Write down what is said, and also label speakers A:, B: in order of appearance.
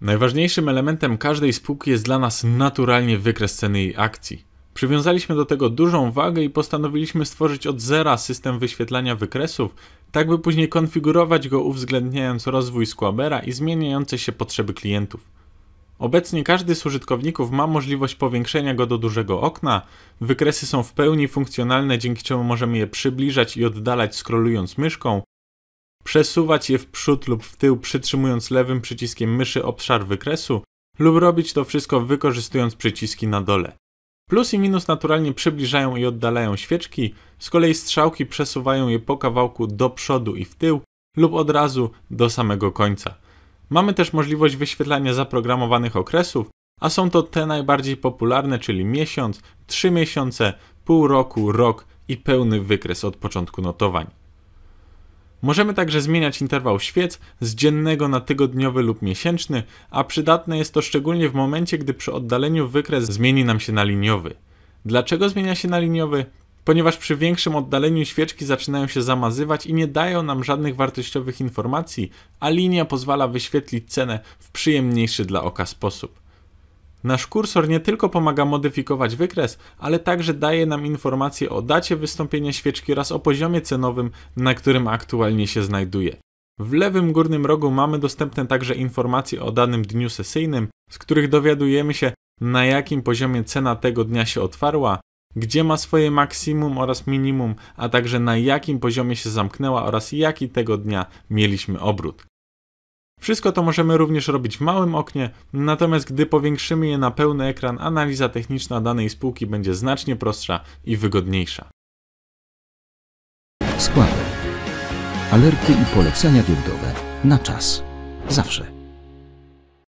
A: Najważniejszym elementem każdej spółki jest dla nas naturalnie wykres ceny jej akcji. Przywiązaliśmy do tego dużą wagę i postanowiliśmy stworzyć od zera system wyświetlania wykresów, tak by później konfigurować go uwzględniając rozwój Squabera i zmieniające się potrzeby klientów. Obecnie każdy z użytkowników ma możliwość powiększenia go do dużego okna, wykresy są w pełni funkcjonalne, dzięki czemu możemy je przybliżać i oddalać scrollując myszką, przesuwać je w przód lub w tył przytrzymując lewym przyciskiem myszy obszar wykresu lub robić to wszystko wykorzystując przyciski na dole. Plus i minus naturalnie przybliżają i oddalają świeczki, z kolei strzałki przesuwają je po kawałku do przodu i w tył lub od razu do samego końca. Mamy też możliwość wyświetlania zaprogramowanych okresów, a są to te najbardziej popularne, czyli miesiąc, trzy miesiące, pół roku, rok i pełny wykres od początku notowań. Możemy także zmieniać interwał świec z dziennego na tygodniowy lub miesięczny, a przydatne jest to szczególnie w momencie, gdy przy oddaleniu wykres zmieni nam się na liniowy. Dlaczego zmienia się na liniowy? Ponieważ przy większym oddaleniu świeczki zaczynają się zamazywać i nie dają nam żadnych wartościowych informacji, a linia pozwala wyświetlić cenę w przyjemniejszy dla oka sposób. Nasz kursor nie tylko pomaga modyfikować wykres, ale także daje nam informacje o dacie wystąpienia świeczki oraz o poziomie cenowym, na którym aktualnie się znajduje. W lewym górnym rogu mamy dostępne także informacje o danym dniu sesyjnym, z których dowiadujemy się, na jakim poziomie cena tego dnia się otwarła, gdzie ma swoje maksimum oraz minimum, a także na jakim poziomie się zamknęła oraz jaki tego dnia mieliśmy obrót. Wszystko to możemy również robić w małym oknie, natomiast gdy powiększymy je na pełny ekran, analiza techniczna danej spółki będzie znacznie prostsza i wygodniejsza. Składy. Alerty i polecenia giełdowe. Na czas. Zawsze.